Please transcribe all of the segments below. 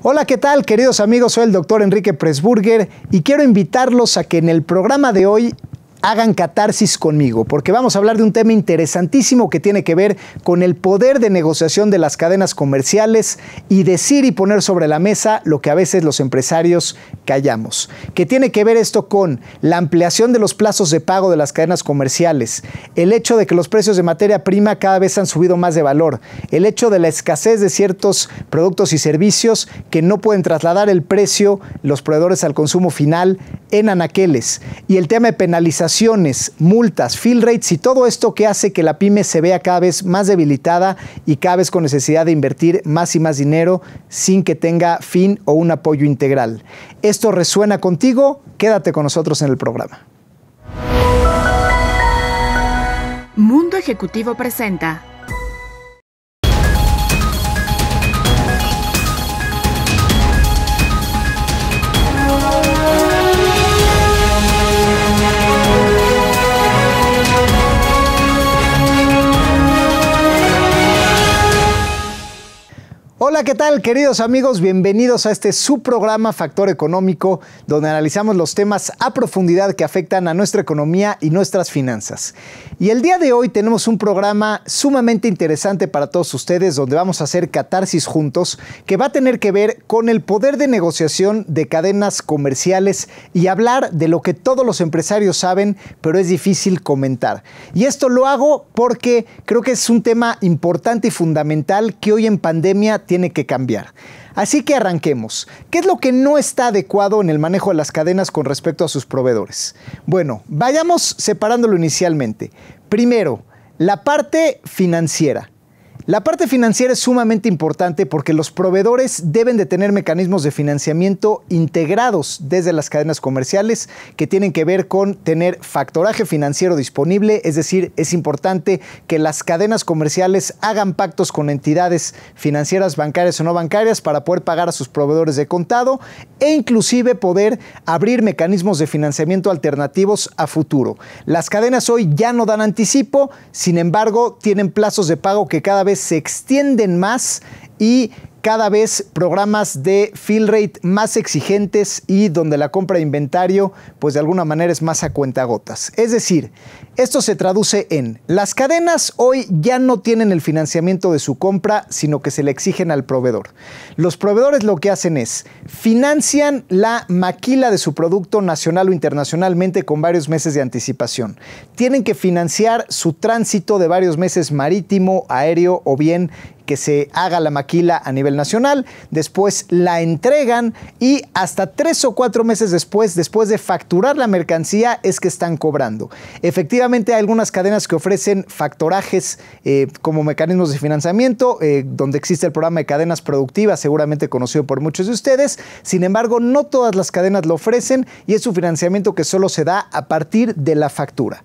Hola, ¿qué tal queridos amigos? Soy el doctor Enrique Presburger y quiero invitarlos a que en el programa de hoy hagan catarsis conmigo, porque vamos a hablar de un tema interesantísimo que tiene que ver con el poder de negociación de las cadenas comerciales y decir y poner sobre la mesa lo que a veces los empresarios callamos. Que tiene que ver esto con la ampliación de los plazos de pago de las cadenas comerciales, el hecho de que los precios de materia prima cada vez han subido más de valor, el hecho de la escasez de ciertos productos y servicios que no pueden trasladar el precio los proveedores al consumo final en anaqueles y el tema de penalización multas, fill rates y todo esto que hace que la pyme se vea cada vez más debilitada y cada vez con necesidad de invertir más y más dinero sin que tenga fin o un apoyo integral. ¿Esto resuena contigo? Quédate con nosotros en el programa. Mundo Ejecutivo presenta Hola, ¿qué tal queridos amigos? Bienvenidos a este su programa Factor Económico, donde analizamos los temas a profundidad que afectan a nuestra economía y nuestras finanzas. Y el día de hoy tenemos un programa sumamente interesante para todos ustedes, donde vamos a hacer catarsis juntos, que va a tener que ver con el poder de negociación de cadenas comerciales y hablar de lo que todos los empresarios saben, pero es difícil comentar. Y esto lo hago porque creo que es un tema importante y fundamental que hoy en pandemia tiene que cambiar. Así que arranquemos. ¿Qué es lo que no está adecuado en el manejo de las cadenas con respecto a sus proveedores? Bueno, vayamos separándolo inicialmente. Primero, la parte financiera. La parte financiera es sumamente importante porque los proveedores deben de tener mecanismos de financiamiento integrados desde las cadenas comerciales que tienen que ver con tener factoraje financiero disponible, es decir, es importante que las cadenas comerciales hagan pactos con entidades financieras, bancarias o no bancarias para poder pagar a sus proveedores de contado e inclusive poder abrir mecanismos de financiamiento alternativos a futuro. Las cadenas hoy ya no dan anticipo, sin embargo, tienen plazos de pago que cada vez se extienden más y cada vez programas de fill rate más exigentes y donde la compra de inventario pues de alguna manera es más a cuenta gotas. Es decir, esto se traduce en las cadenas hoy ya no tienen el financiamiento de su compra, sino que se le exigen al proveedor. Los proveedores lo que hacen es financian la maquila de su producto nacional o internacionalmente con varios meses de anticipación. Tienen que financiar su tránsito de varios meses marítimo, aéreo o bien que se haga la maquila a nivel nacional, después la entregan y hasta tres o cuatro meses después, después de facturar la mercancía, es que están cobrando. Efectivamente, hay algunas cadenas que ofrecen factorajes eh, como mecanismos de financiamiento, eh, donde existe el programa de cadenas productivas, seguramente conocido por muchos de ustedes. Sin embargo, no todas las cadenas lo ofrecen y es un financiamiento que solo se da a partir de la factura.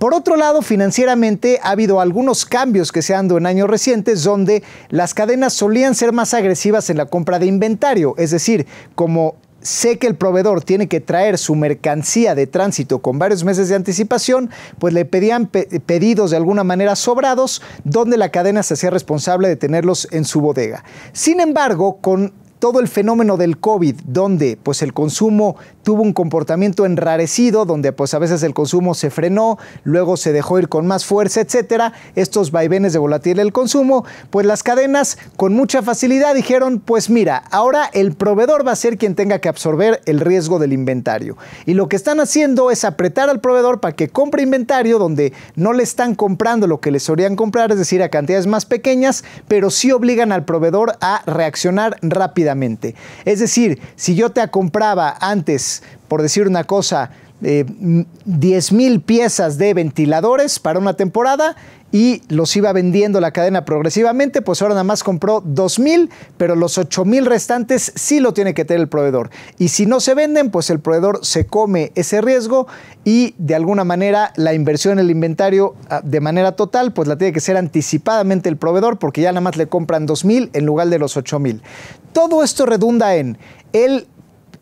Por otro lado, financieramente ha habido algunos cambios que se han dado en años recientes donde las cadenas solían ser más agresivas en la compra de inventario, es decir, como sé que el proveedor tiene que traer su mercancía de tránsito con varios meses de anticipación, pues le pedían pedidos de alguna manera sobrados, donde la cadena se hacía responsable de tenerlos en su bodega. Sin embargo, con todo el fenómeno del COVID, donde pues el consumo tuvo un comportamiento enrarecido, donde pues a veces el consumo se frenó, luego se dejó ir con más fuerza, etcétera, estos vaivenes de volatilidad del consumo, pues las cadenas con mucha facilidad dijeron, pues mira, ahora el proveedor va a ser quien tenga que absorber el riesgo del inventario. Y lo que están haciendo es apretar al proveedor para que compre inventario donde no le están comprando lo que le solían comprar, es decir, a cantidades más pequeñas, pero sí obligan al proveedor a reaccionar rápidamente es decir, si yo te compraba antes, por decir una cosa, eh, 10 mil piezas de ventiladores para una temporada y los iba vendiendo la cadena progresivamente, pues ahora nada más compró 2 mil, pero los 8 mil restantes sí lo tiene que tener el proveedor. Y si no se venden, pues el proveedor se come ese riesgo y de alguna manera la inversión en el inventario ah, de manera total, pues la tiene que ser anticipadamente el proveedor porque ya nada más le compran 2,000 mil en lugar de los 8,000. mil todo esto redunda en él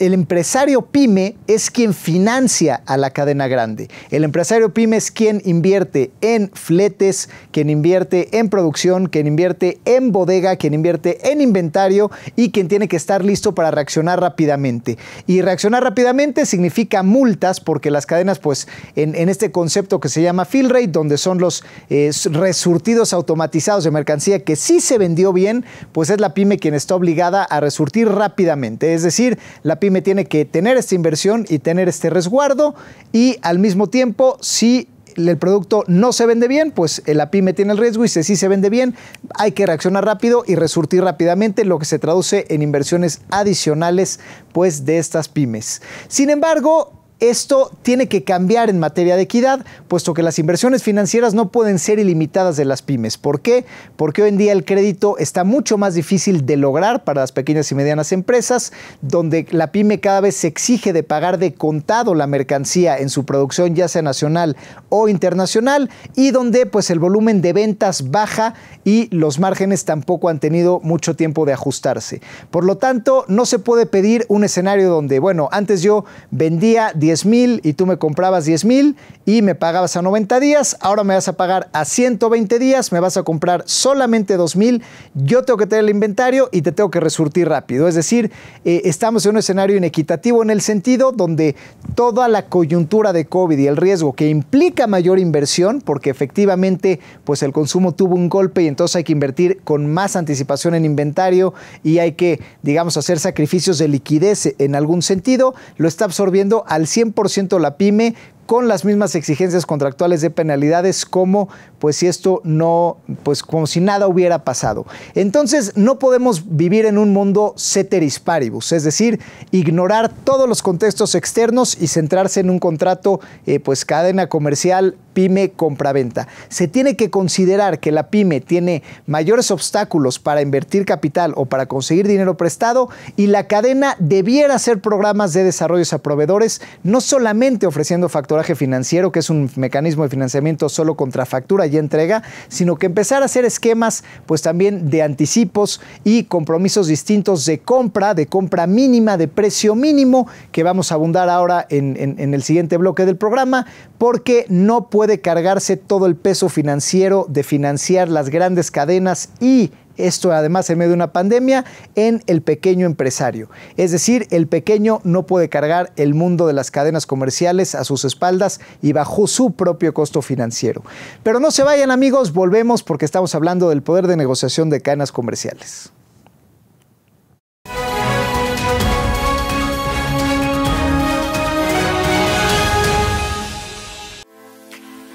el empresario pyme es quien financia a la cadena grande. El empresario pyme es quien invierte en fletes, quien invierte en producción, quien invierte en bodega, quien invierte en inventario y quien tiene que estar listo para reaccionar rápidamente. Y reaccionar rápidamente significa multas porque las cadenas, pues, en, este concepto que se llama fill rate, donde son los eh, resurtidos automatizados de mercancía que sí se vendió bien, pues es la pyme quien está obligada a resurtir rápidamente. Es decir, la pyme tiene que tener esta inversión y tener este resguardo y al mismo tiempo si el producto no se vende bien, pues la pyme tiene el riesgo y si se vende bien, hay que reaccionar rápido y resurtir rápidamente, lo que se traduce en inversiones adicionales pues de estas pymes. Sin embargo, esto tiene que cambiar en materia de equidad, puesto que las inversiones financieras no pueden ser ilimitadas de las pymes. ¿Por qué? Porque hoy en día el crédito está mucho más difícil de lograr para las pequeñas y medianas empresas, donde la pyme cada vez se exige de pagar de contado la mercancía en su producción, ya sea nacional o internacional, y donde pues el volumen de ventas baja y los márgenes tampoco han tenido mucho tiempo de ajustarse. Por lo tanto, no se puede pedir un escenario donde, bueno, antes yo vendía directamente, mil y tú me comprabas 10 mil y me pagabas a 90 días, ahora me vas a pagar a 120 días, me vas a comprar solamente 2 mil, yo tengo que tener el inventario y te tengo que resurtir rápido. Es decir, eh, estamos en un escenario inequitativo en el sentido donde toda la coyuntura de COVID y el riesgo que implica mayor inversión, porque efectivamente pues el consumo tuvo un golpe y entonces hay que invertir con más anticipación en inventario y hay que, digamos, hacer sacrificios de liquidez en algún sentido, lo está absorbiendo al 100% la pyme con las mismas exigencias contractuales de penalidades como pues si esto no pues como si nada hubiera pasado. Entonces, no podemos vivir en un mundo ceteris paribus, es decir, ignorar todos los contextos externos y centrarse en un contrato eh, pues cadena comercial pyme compraventa. Se tiene que considerar que la pyme tiene mayores obstáculos para invertir capital o para conseguir dinero prestado y la cadena debiera hacer programas de desarrollos a proveedores, no solamente ofreciendo factoraje financiero, que es un mecanismo de financiamiento solo contra factura y entrega, sino que empezar a hacer esquemas pues también de anticipos y compromisos distintos de compra, de compra mínima, de precio mínimo, que vamos a abundar ahora en el siguiente bloque del programa, porque no puede cargarse todo el peso financiero de financiar las grandes cadenas y esto además en medio de una pandemia, en el pequeño empresario. Es decir, el pequeño no puede cargar el mundo de las cadenas comerciales a sus espaldas y bajo su propio costo financiero. Pero no se vayan amigos, volvemos porque estamos hablando del poder de negociación de cadenas comerciales.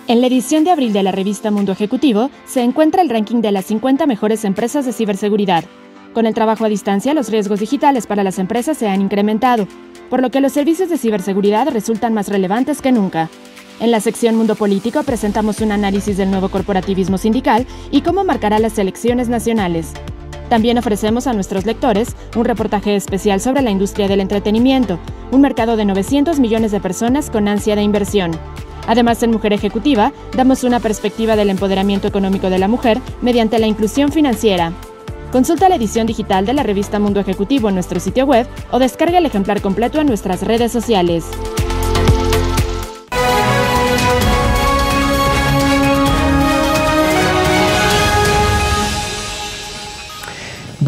En la edición de abril de la revista Mundo Ejecutivo se encuentra el ranking de las 50 mejores empresas de ciberseguridad. Con el trabajo a distancia, los riesgos digitales para las empresas se han incrementado, por lo que los servicios de ciberseguridad resultan más relevantes que nunca. En la sección Mundo Político presentamos un análisis del nuevo corporativismo sindical y cómo marcará las elecciones nacionales. También ofrecemos a nuestros lectores un reportaje especial sobre la industria del entretenimiento, un mercado de 900 millones de personas con ansia de inversión. Además, en Mujer Ejecutiva, damos una perspectiva del empoderamiento económico de la mujer mediante la inclusión financiera. Consulta la edición digital de la revista Mundo Ejecutivo en nuestro sitio web o descarga el ejemplar completo en nuestras redes sociales.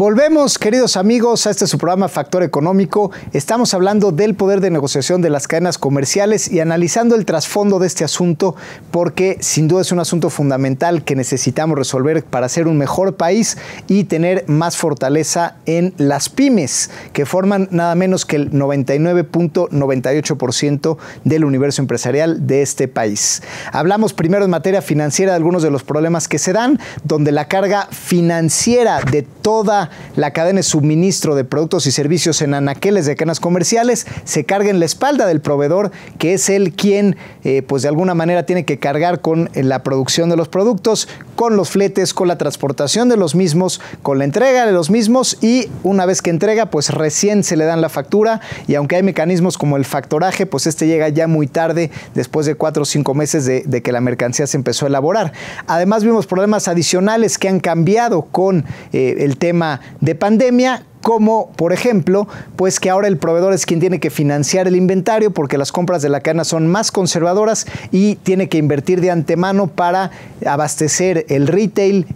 Volvemos, queridos amigos, a este su programa Factor Económico. Estamos hablando del poder de negociación de las cadenas comerciales y analizando el trasfondo de este asunto, porque sin duda es un asunto fundamental que necesitamos resolver para ser un mejor país y tener más fortaleza en las pymes, que forman nada menos que el 99.98% del universo empresarial de este país. Hablamos primero en materia financiera de algunos de los problemas que se dan, donde la carga financiera de toda la cadena de suministro de productos y servicios en anaqueles de cadenas comerciales, se carga en la espalda del proveedor, que es el quien, eh, pues de alguna manera, tiene que cargar con eh, la producción de los productos, con los fletes, con la transportación de los mismos, con la entrega de los mismos y una vez que entrega, pues recién se le dan la factura y aunque hay mecanismos como el factoraje, pues este llega ya muy tarde, después de cuatro o cinco meses de, que la mercancía se empezó a elaborar. Además vimos problemas adicionales que han cambiado con eh, el tema de pandemia como por ejemplo, pues que ahora el proveedor es quien tiene que financiar el inventario porque las compras de la cadena son más conservadoras y tiene que invertir de antemano para abastecer el retail,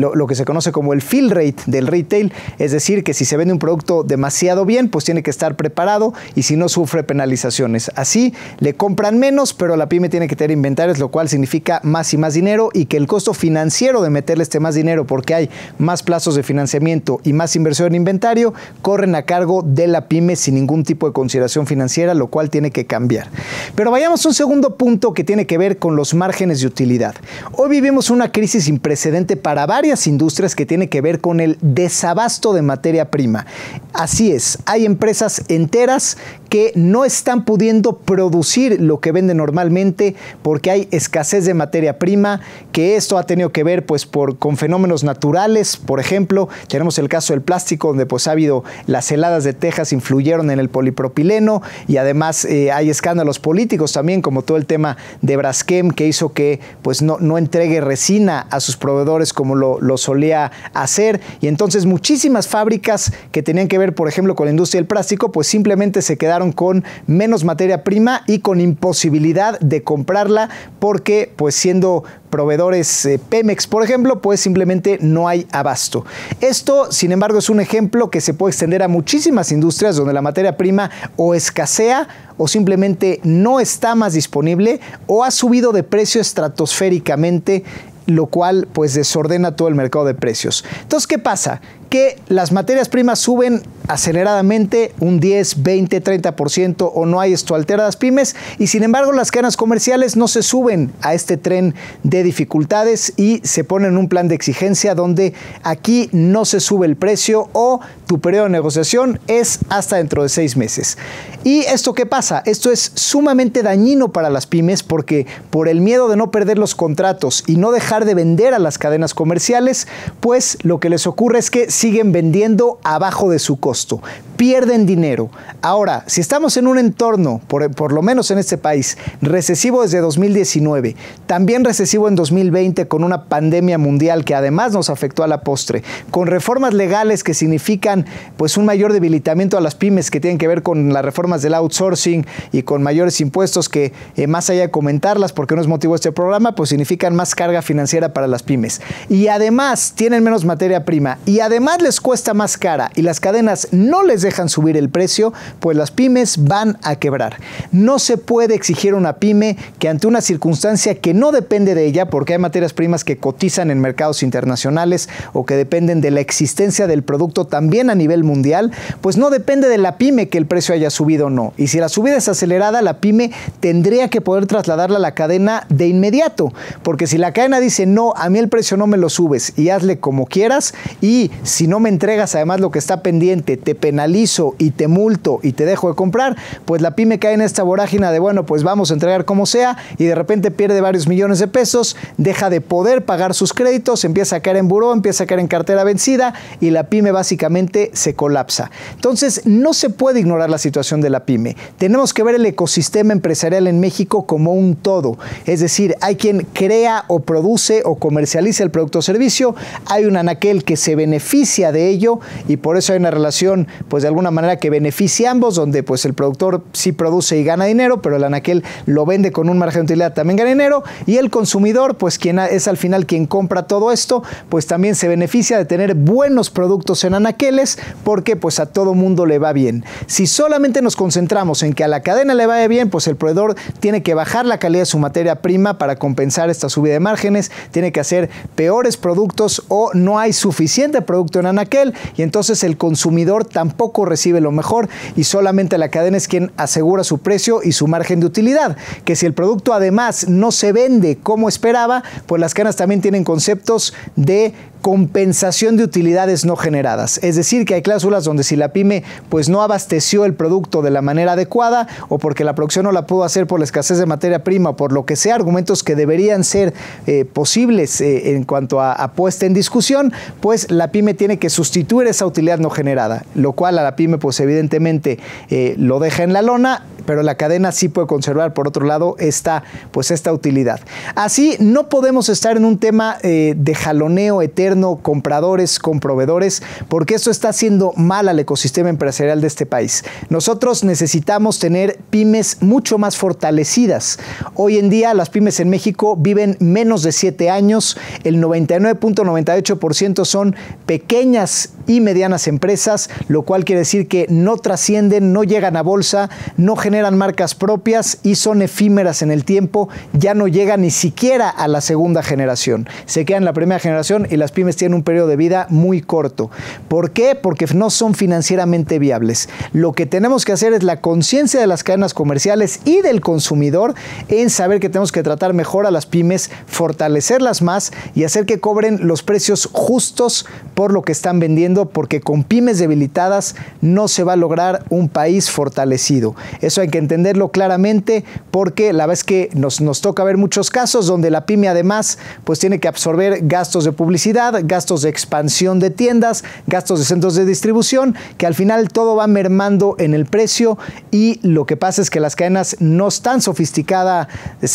lo, que se conoce como el fill rate del retail, es decir, que si se vende un producto demasiado bien, pues tiene que estar preparado y si no sufre penalizaciones. Así le compran menos, pero la pyme tiene que tener inventarios, lo cual significa más y más dinero y que el costo financiero de meterle este más dinero porque hay más plazos de financiamiento y más inversión en inventario, corren a cargo de la pyme sin ningún tipo de consideración financiera, lo cual tiene que cambiar. Pero vayamos a un segundo punto que tiene que ver con los márgenes de utilidad. Hoy vivimos una crisis sin precedente para varias industrias que tiene que ver con el desabasto de materia prima. Así es, hay empresas enteras que no están pudiendo producir lo que venden normalmente porque hay escasez de materia prima, que esto ha tenido que ver pues por, con fenómenos naturales, por ejemplo, tenemos el caso del plástico, donde pues ha habido las heladas de Texas influyeron en el polipropileno y además eh, hay escándalos políticos también, como todo el tema de Braskem, que hizo que pues no, no entregue resina a sus proveedores como lo, lo solía hacer. Y entonces muchísimas fábricas que tenían que ver, por ejemplo, con la industria del plástico, pues simplemente se quedaron con menos materia prima y con imposibilidad de comprarla porque pues siendo proveedores eh, Pemex, por ejemplo, pues simplemente no hay abasto. Esto, sin embargo, es un ejemplo que se puede extender a muchísimas industrias donde la materia prima o escasea o simplemente no está más disponible o ha subido de precio estratosféricamente lo cual pues desordena todo el mercado de precios. Entonces, ¿qué pasa? que las materias primas suben aceleradamente un 10, 20, 30% o no hay esto las pymes y sin embargo las cadenas comerciales no se suben a este tren de dificultades y se ponen un plan de exigencia donde aquí no se sube el precio o tu periodo de negociación es hasta dentro de seis meses. ¿Y esto qué pasa? Esto es sumamente dañino para las pymes porque por el miedo de no perder los contratos y no dejar de vender a las cadenas comerciales, pues lo que les ocurre es que siguen vendiendo abajo de su costo pierden dinero. Ahora, si estamos en un entorno, por, lo menos en este país, recesivo desde 2019, también recesivo en 2020 con una pandemia mundial que además nos afectó a la postre, con reformas legales que significan pues un mayor debilitamiento a las pymes que tienen que ver con las reformas del outsourcing y con mayores impuestos que eh, más allá de comentarlas porque no es motivo de este programa, pues significan más carga financiera para las pymes. Y además tienen menos materia prima y además les cuesta más cara y las cadenas no les dejan subir el precio, pues las pymes van a quebrar. No se puede exigir a una pyme que ante una circunstancia que no depende de ella, porque hay materias primas que cotizan en mercados internacionales o que dependen de la existencia del producto también a nivel mundial, pues no depende de la pyme que el precio haya subido o no. Y si la subida es acelerada, la pyme tendría que poder trasladarla a la cadena de inmediato, porque si la cadena dice no, a mí el precio no me lo subes y hazle como quieras, y si no me entregas además lo que está pendiente, te penaliza y te multo y te dejo de comprar, pues la pyme cae en esta vorágina de, bueno, pues vamos a entregar como sea y de repente pierde varios millones de pesos, deja de poder pagar sus créditos, empieza a caer en buró, empieza a caer en cartera vencida y la pyme básicamente se colapsa. Entonces, no se puede ignorar la situación de la pyme. Tenemos que ver el ecosistema empresarial en México como un todo. Es decir, hay quien crea o produce o comercializa el producto o servicio, hay un anaquel que se beneficia de ello y por eso hay una relación pues pues, de alguna manera que beneficie a ambos, donde pues el productor sí produce y gana dinero, pero el anaquel lo vende con un margen de utilidad, también gana dinero, y el consumidor, pues quien es al final quien compra todo esto, pues también se beneficia de tener buenos productos en anaqueles, porque pues a todo mundo le va bien. Si solamente nos concentramos en que a la cadena le vaya bien, pues el proveedor tiene que bajar la calidad de su materia prima para compensar esta subida de márgenes, tiene que hacer peores productos o no hay suficiente producto en anaquel, y entonces el consumidor tampoco recibe lo mejor y solamente la cadena es quien asegura su precio y su margen de utilidad. Que si el producto además no se vende como esperaba, pues las canas también tienen conceptos de compensación de utilidades no generadas. Es decir, que hay cláusulas donde si la pyme pues no abasteció el producto de la manera adecuada o porque la producción no la pudo hacer por la escasez de materia prima o por lo que sea, argumentos que deberían ser eh, posibles eh, en cuanto a, puesta en discusión, pues la pyme tiene que sustituir esa utilidad no generada, lo cual a la pyme pues evidentemente eh, lo deja en la lona, pero la cadena sí puede conservar por otro lado esta pues esta utilidad. Así no podemos estar en un tema de jaloneo eterno compradores, con proveedores, porque esto está haciendo mal al ecosistema empresarial de este país. Nosotros necesitamos tener pymes mucho más fortalecidas. Hoy en día las pymes en México viven menos de siete años, el 99.98% son pequeñas y medianas empresas, lo cual quiere decir que no trascienden, no llegan a bolsa, no generan marcas propias y son efímeras en el tiempo, ya no llegan ni siquiera a la segunda generación. Se en la primera generación y las pymes tienen un periodo de vida muy corto. ¿Por qué? Porque no son financieramente viables. Lo que tenemos que hacer es la conciencia de las cadenas comerciales y del consumidor en saber que tenemos que tratar mejor a las pymes, fortalecerlas más y hacer que cobren los precios justos por lo que están vendiendo, porque con pymes debilitadas no se va a lograr un país fortalecido. Eso hay que entenderlo claramente porque la vez que nos, nos toca ver muchos casos donde la pyme además pues tiene que absorber gastos de publicidad, gastos de expansión de tiendas, gastos de centros de distribución, que al final todo va mermando en el precio y lo que pasa es que las cadenas no están sofisticadas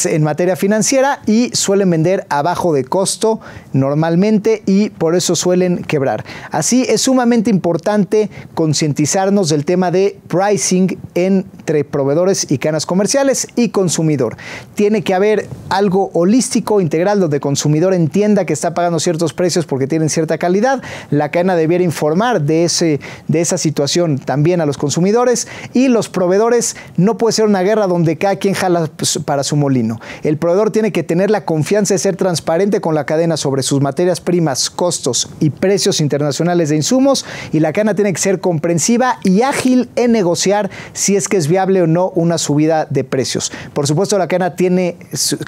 en materia financiera y suelen vender abajo de costo normalmente y por eso suelen quebrar. Así es sumamente importante concientizarnos del tema de pricing entre proveedores y cadenas comerciales y consumidor. Tiene que haber algo holístico, integral, donde consumidor entienda que está pagando ciertos precios porque tienen cierta calidad. La cadena debiera informar de, ese, de esa situación también a los consumidores y los proveedores no puede ser una guerra donde cada quien jala pues, para su molino. El proveedor tiene que tener la confianza de ser transparente con la cadena sobre sus materias primas, costos y precios internacionales de insumos y la cadena tiene que ser comprensiva y ágil en negociar si es que es viable o no una subida de precios. Por supuesto, la cadena tiene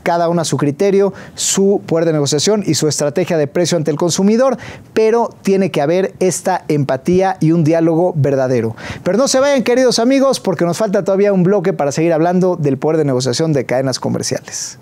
cada una su criterio, su poder de negociación y su estrategia de precio ante el consumidor consumidor, pero tiene que haber esta empatía y un diálogo verdadero. Pero no se vayan, queridos amigos, porque nos falta todavía un bloque para seguir hablando del poder de negociación de cadenas comerciales.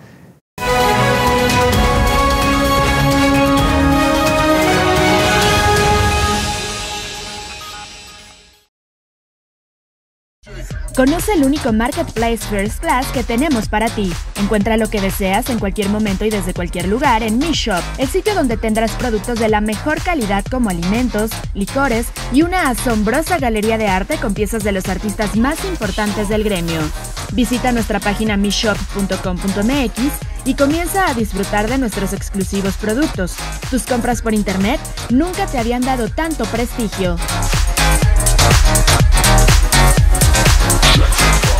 Conoce el único Marketplace First Class que tenemos para ti. Encuentra lo que deseas en cualquier momento y desde cualquier lugar en Mi Shop, el sitio donde tendrás productos de la mejor calidad como alimentos, licores y una asombrosa galería de arte con piezas de los artistas más importantes del gremio. Visita nuestra página mishop.com.mx y comienza a disfrutar de nuestros exclusivos productos. Tus compras por internet nunca te habían dado tanto prestigio. Jackson.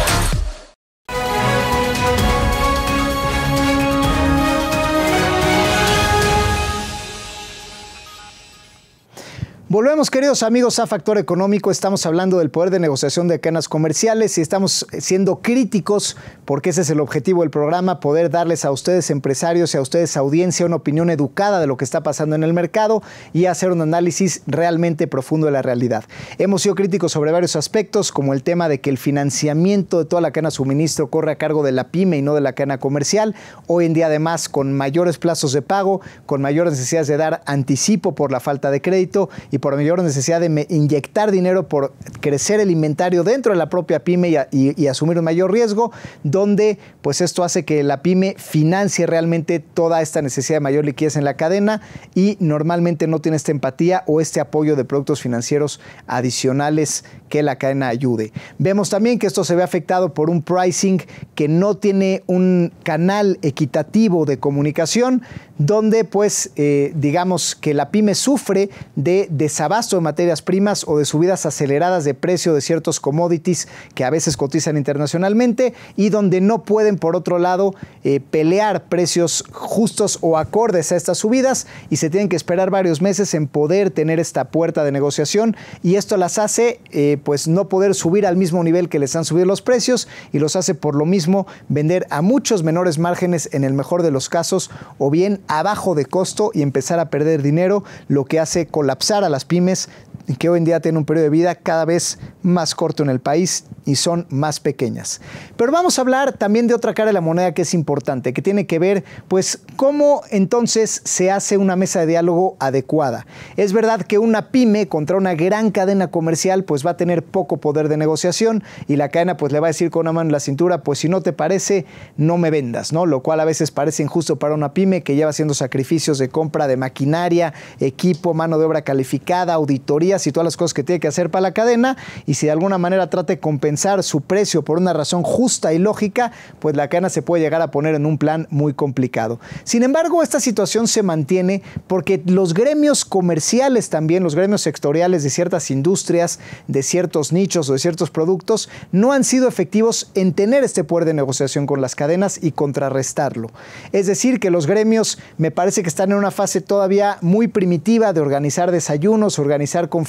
Volvemos, queridos amigos, a Factor Económico. Estamos hablando del poder de negociación de canas comerciales y estamos siendo críticos, porque ese es el objetivo del programa, poder darles a ustedes, empresarios y a ustedes, audiencia, una opinión educada de lo que está pasando en el mercado y hacer un análisis realmente profundo de la realidad. Hemos sido críticos sobre varios aspectos, como el tema de que el financiamiento de toda la cana suministro corre a cargo de la pyme y no de la cana comercial. Hoy en día, además, con mayores plazos de pago, con mayores necesidades de dar anticipo por la falta de crédito y por mayor necesidad de inyectar dinero por crecer el inventario dentro de la propia pyme y, asumir un mayor riesgo, donde pues esto hace que la pyme financie realmente toda esta necesidad de mayor liquidez en la cadena y normalmente no tiene esta empatía o este apoyo de productos financieros adicionales que la cadena ayude. Vemos también que esto se ve afectado por un pricing que no tiene un canal equitativo de comunicación, donde pues eh, digamos que la pyme sufre de desabasto de materias primas o de subidas aceleradas de precio de ciertos commodities que a veces cotizan internacionalmente y donde no pueden, por otro lado, eh, pelear precios justos o acordes a estas subidas y se tienen que esperar varios meses en poder tener esta puerta de negociación y esto las hace eh, pues no poder subir al mismo nivel que les han subido los precios y los hace por lo mismo vender a muchos menores márgenes en el mejor de los casos o bien abajo de costo y empezar a perder dinero, lo que hace colapsar a la las pymes que hoy en día tienen un periodo de vida cada vez más corto en el país y son más pequeñas. Pero vamos a hablar también de otra cara de la moneda que es importante, que tiene que ver pues cómo entonces se hace una mesa de diálogo adecuada. Es verdad que una pyme contra una gran cadena comercial pues va a tener poco poder de negociación y la cadena pues le va a decir con una mano en la cintura, pues si no te parece, no me vendas, ¿no? Lo cual a veces parece injusto para una pyme que lleva haciendo sacrificios de compra de maquinaria, equipo, mano de obra calificada, auditoría y todas las cosas que tiene que hacer para la cadena y si de alguna manera trate de compensar su precio por una razón justa y lógica, pues la cadena se puede llegar a poner en un plan muy complicado. Sin embargo, esta situación se mantiene porque los gremios comerciales también, los gremios sectoriales de ciertas industrias, de ciertos nichos o de ciertos productos, no han sido efectivos en tener este poder de negociación con las cadenas y contrarrestarlo. Es decir, que los gremios me parece que están en una fase todavía muy primitiva de organizar desayunos, organizar conferencias,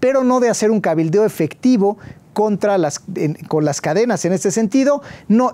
pero no de hacer un cabildeo efectivo contra las, con las cadenas en este sentido,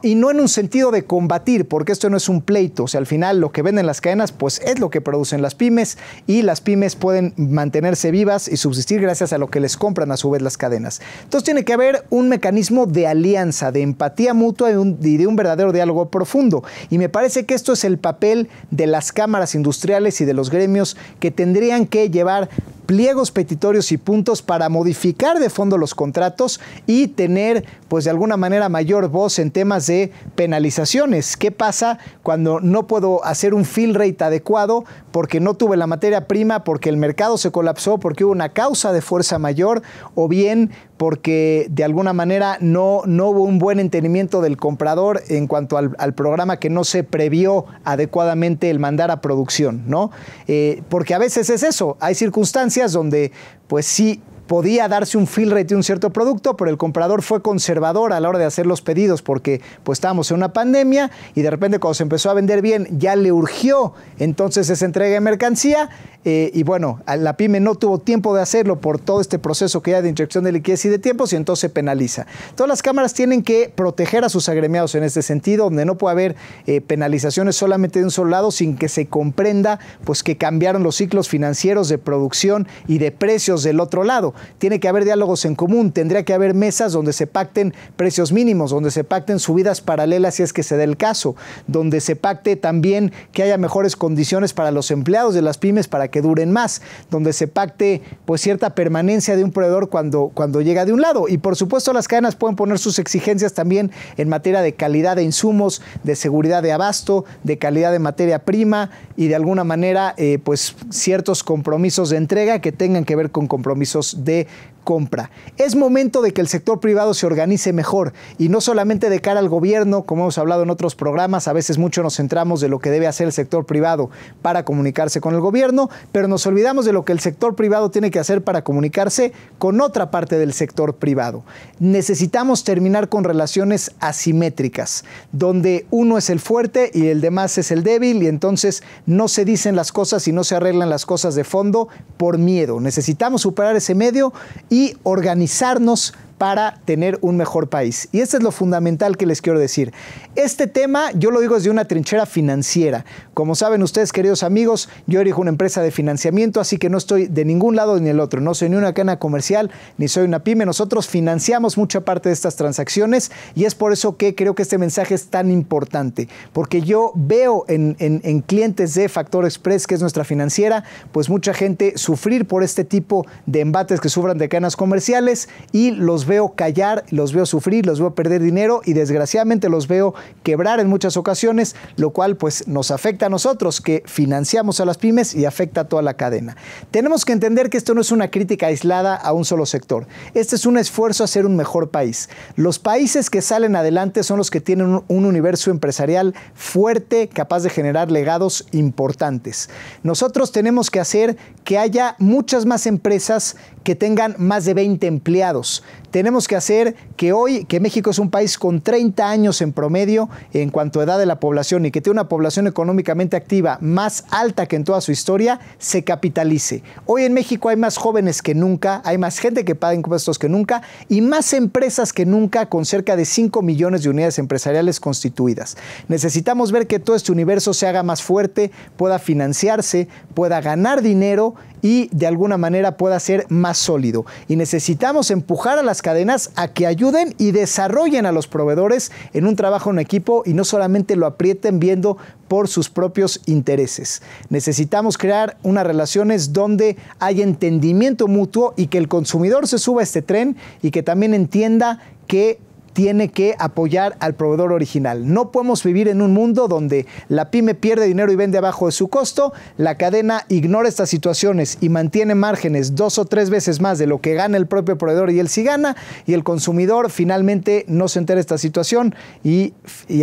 y no en un sentido de combatir, porque esto no es un pleito, o sea, al final lo que venden las cadenas pues es lo que producen las pymes y las pymes pueden mantenerse vivas y subsistir gracias a lo que les compran a su vez las cadenas. Entonces tiene que haber un mecanismo de alianza, de empatía mutua y de un verdadero diálogo profundo. Y me parece que esto es el papel de las cámaras industriales y de los gremios que tendrían que llevar pliegos petitorios y puntos para modificar de fondo los contratos y tener, pues de alguna manera, mayor voz en temas de penalizaciones. ¿Qué pasa cuando no puedo hacer un fill rate adecuado porque no tuve la materia prima, porque el mercado se colapsó, porque hubo una causa de fuerza mayor o bien porque de alguna manera no, no hubo un buen entendimiento del comprador en cuanto al, programa que no se previó adecuadamente el mandar a producción, ¿no? Eh, porque a veces es eso, hay circunstancias donde pues sí podía darse un fill rate de un cierto producto, pero el comprador fue conservador a la hora de hacer los pedidos porque pues estábamos en una pandemia y de repente cuando se empezó a vender bien ya le urgió entonces esa entrega de mercancía eh, y bueno, la pyme no tuvo tiempo de hacerlo por todo este proceso que hay de inyección de liquidez y de tiempos y entonces se penaliza. Todas las cámaras tienen que proteger a sus agremiados en este sentido, donde no puede haber eh, penalizaciones solamente de un solo lado sin que se comprenda pues que cambiaron los ciclos financieros de producción y de precios del otro lado. Tiene que haber diálogos en común, tendría que haber mesas donde se pacten precios mínimos, donde se pacten subidas paralelas si es que se dé el caso, donde se pacte también que haya mejores condiciones para los empleados de las pymes para que duren más, donde se pacte pues cierta permanencia de un proveedor cuando, cuando llega de un lado. Y por supuesto las cadenas pueden poner sus exigencias también en materia de calidad de insumos, de seguridad de abasto, de calidad de materia prima y de alguna manera eh, pues ciertos compromisos de entrega que tengan que ver con compromisos de compra. Es momento de que el sector privado se organice mejor y no solamente de cara al gobierno, como hemos hablado en otros programas, a veces mucho nos centramos de lo que debe hacer el sector privado para comunicarse con el gobierno, pero nos olvidamos de lo que el sector privado tiene que hacer para comunicarse con otra parte del sector privado. Necesitamos terminar con relaciones asimétricas, donde uno es el fuerte y el demás es el débil y entonces no se dicen las cosas y no se arreglan las cosas de fondo por miedo. Necesitamos superar ese medio y organizarnos para tener un mejor país. Y esto es lo fundamental que les quiero decir. Este tema yo lo digo desde una trinchera financiera. Como saben ustedes, queridos amigos, yo erijo una empresa de financiamiento, así que no estoy de ningún lado ni el otro. No soy ni una cana comercial, ni soy una pyme. Nosotros financiamos mucha parte de estas transacciones y es por eso que creo que este mensaje es tan importante, porque yo veo en, clientes de Factor Express, que es nuestra financiera, pues mucha gente sufrir por este tipo de embates que sufran de cadenas comerciales y los veo callar, los veo sufrir, los veo perder dinero y desgraciadamente los veo quebrar en muchas ocasiones, lo cual pues nos afecta a nosotros que financiamos a las pymes y afecta a toda la cadena. Tenemos que entender que esto no es una crítica aislada a un solo sector. Este es un esfuerzo a ser un mejor país. Los países que salen adelante son los que tienen un universo empresarial fuerte, capaz de generar legados importantes. Nosotros tenemos que hacer que haya muchas más empresas que tengan más de 20 empleados. Tenemos que hacer que hoy, que México es un país con 30 años en promedio en cuanto a edad de la población y que tiene una población económicamente activa más alta que en toda su historia, se capitalice. Hoy en México hay más jóvenes que nunca, hay más gente que paga impuestos que nunca y más empresas que nunca con cerca de 5 millones de unidades empresariales constituidas. Necesitamos ver que todo este universo se haga más fuerte, pueda financiarse, pueda ganar dinero y de alguna manera pueda ser más sólido. Y necesitamos empujar a las cadenas a que ayuden y desarrollen a los proveedores en un trabajo en equipo y no solamente lo aprieten viendo por sus propios intereses. Necesitamos crear unas relaciones donde hay entendimiento mutuo y que el consumidor se suba a este tren y que también entienda que tiene que apoyar al proveedor original. No podemos vivir en un mundo donde la pyme pierde dinero y vende abajo de su costo, la cadena ignora estas situaciones y mantiene márgenes dos o tres veces más de lo que gana el propio proveedor y él sí gana, y el consumidor finalmente no se entera de esta situación y,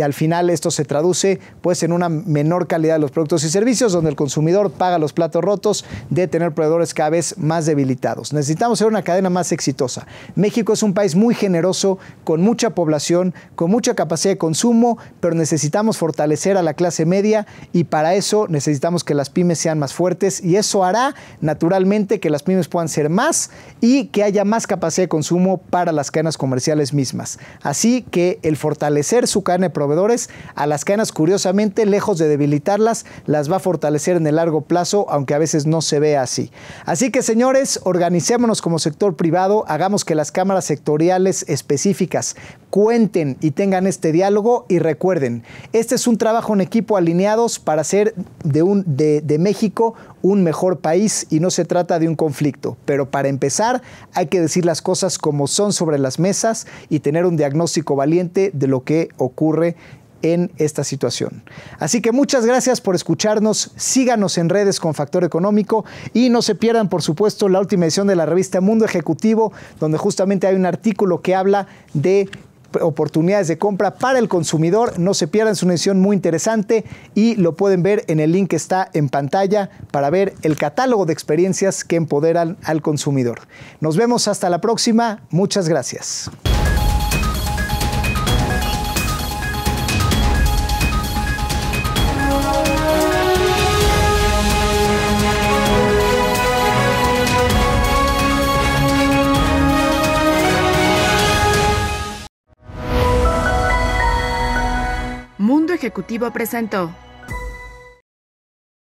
al final esto se traduce pues en una menor calidad de los productos y servicios donde el consumidor paga los platos rotos de tener proveedores cada vez más debilitados. Necesitamos ser una cadena más exitosa. México es un país muy generoso con mucha población, con mucha capacidad de consumo, pero necesitamos fortalecer a la clase media y para eso necesitamos que las pymes sean más fuertes y eso hará naturalmente que las pymes puedan ser más y que haya más capacidad de consumo para las cadenas comerciales mismas. Así que el fortalecer su cadena de proveedores a las cadenas, curiosamente, lejos de debilitarlas, las va a fortalecer en el largo plazo, aunque a veces no se vea así. Así que, señores, organicémonos como sector privado, hagamos que las cámaras sectoriales específicas cuenten y tengan este diálogo y recuerden, este es un trabajo en equipo alineados para hacer de, un, de, México un mejor país y no se trata de un conflicto. Pero para empezar hay que decir las cosas como son sobre las mesas y tener un diagnóstico valiente de lo que ocurre en esta situación. Así que muchas gracias por escucharnos, síganos en redes con Factor Económico y no se pierdan, por supuesto, la última edición de la revista Mundo Ejecutivo, donde justamente hay un artículo que habla de oportunidades de compra para el consumidor. No se pierdan, es una edición muy interesante y lo pueden ver en el link que está en pantalla para ver el catálogo de experiencias que empoderan al consumidor. Nos vemos hasta la próxima, muchas gracias. Ejecutivo presentó.